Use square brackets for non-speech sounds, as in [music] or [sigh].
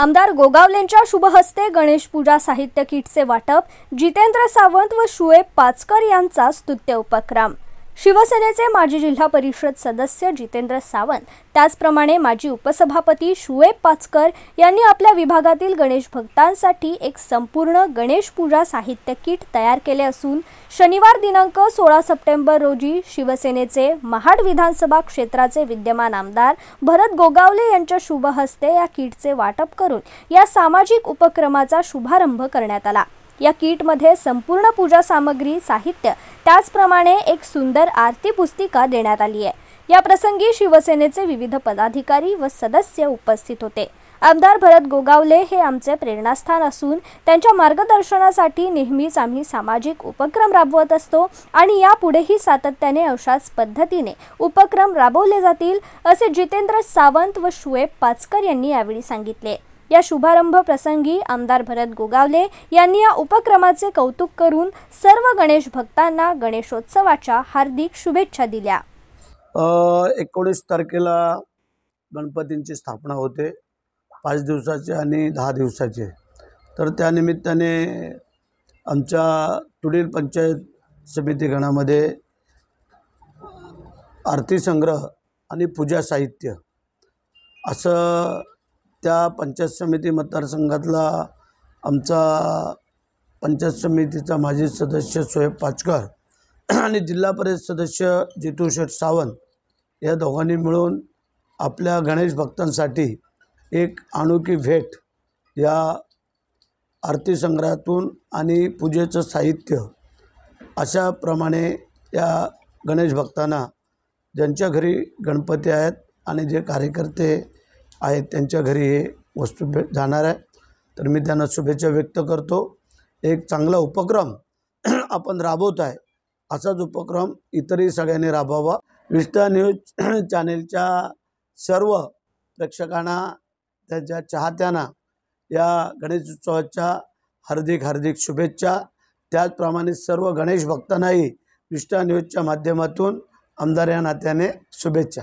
आमदार गोगावलेंच्या शुभहस्ते गणेश पूजा साहित्य किटचे वाटप जितेंद्र सावंत व शुएब पाचकर यांचा स्तुत्य उपक्रम शिवसेनेचे माजी जिल्हा परिषद सदस्य जितेंद्र सावंत त्याचप्रमाणे माजी उपसभापती शुएब पाचकर यांनी आपल्या विभागातील गणेश भक्तांसाठी एक संपूर्ण गणेश पूजा साहित्य किट तयार केले असून शनिवार दिनांक सोळा सप्टेंबर रोजी शिवसेनेचे महाड विधानसभा क्षेत्राचे विद्यमान आमदार भरत गोगावले यांच्या शुभहस्ते या किटचे वाटप करून या सामाजिक उपक्रमाचा शुभारंभ करण्यात आला या किटमध्ये संपूर्ण पूजा सामग्री साहित्य त्याचप्रमाणे एक सुंदर आरती पुस्तिका देण्यात आली आहे या प्रसंगी शिवसेनेचे विविध पदाधिकारी व सदस्य उपस्थित होते आमदार भरत गोगावले हे आमचे प्रेरणास्थान असून त्यांच्या मार्गदर्शनासाठी नेहमीच आम्ही सामाजिक उपक्रम राबवत असतो आणि यापुढेही सातत्याने अशाच पद्धतीने उपक्रम राबवले जातील असे जितेंद्र सावंत व शुएब पाचकर यांनी यावेळी सांगितले या शुभारंभ प्रसंगी आमदार भरत गोगावले यांनी या उपक्रमाचे कौतुक करून सर्व गणेश भक्तांना गणेशोत्सवाच्या हार्दिक शुभेच्छा दिल्या एकोणीस तारखेला गणपतींची स्थापना होते पाच दिवसाचे आणि दहा दिवसाचे तर त्यानिमित्ताने आमच्या तुडील पंचायत समिती गणामध्ये आरती संग्रह आणि पूजा साहित्य असं त्या पंचायत समिती मतदारसंघातला आमचा पंचायत समितीचा माजी सदस्य सोहेब पाचकर आणि जिल्हा परिषद सदस्य जितू शेठ सावंत या दोघांनी मिळून आपल्या गणेश भक्तांसाठी एक अनोखी भेट या आरती संग्रहातून आणि पूजेचं साहित्य अशाप्रमाणे प्रमाणे या गणेश भक्तांना ज्यांच्या घरी गणपती आहेत आणि जे कार्यकर्ते आहेत त्यांच्या घरी हे वस्तू भेट जाणार आहे तर मी त्यांना शुभेच्छा व्यक्त करतो एक चांगला उपक्रम [clears throat] आपण राबवत आहे असाच उपक्रम इतरही सगळ्यांनी राबवावा विस्टा न्यूज [clears throat] चॅनेलच्या सर्व प्रेक्षकांना त्यांच्या चाहत्यांना या गणेश उत्सवाच्या हार्दिक हार्दिक शुभेच्छा त्याचप्रमाणे सर्व गणेश भक्तांनाही विष्टा न्यूजच्या माध्यमातून आमदार या नात्याने शुभेच्छा